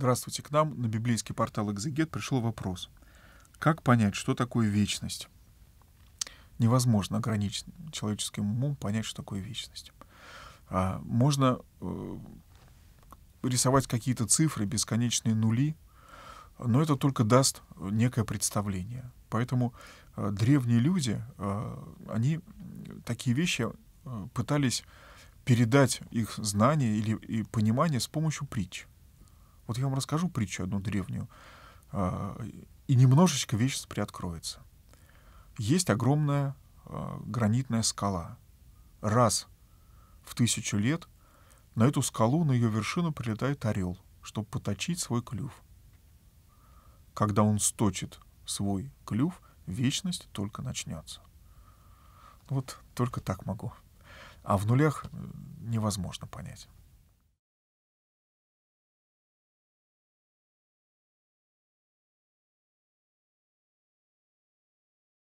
Здравствуйте, к нам на библейский портал «Экзегет» пришел вопрос. Как понять, что такое вечность? Невозможно ограничить человеческим умом понять, что такое вечность. А можно э, рисовать какие-то цифры, бесконечные нули, но это только даст некое представление. Поэтому э, древние люди, э, они такие вещи э, пытались передать их знания или и понимание с помощью притч. Вот я вам расскажу притчу одну древнюю, а, и немножечко вещь приоткроется. Есть огромная а, гранитная скала. Раз в тысячу лет на эту скалу, на ее вершину прилетает орел, чтобы поточить свой клюв. Когда он сточит свой клюв, вечность только начнется. Вот только так могу. А в нулях э, невозможно понять.